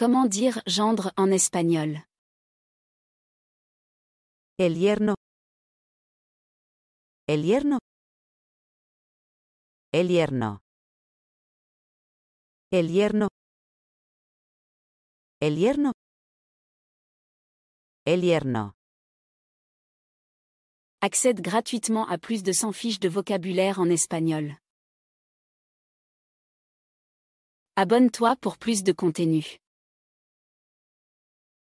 Comment dire gendre en espagnol El yerno. El yerno. El yerno. El yerno. El yerno. El yerno. Accède gratuitement à plus de 100 fiches de vocabulaire en espagnol. Abonne-toi pour plus de contenu.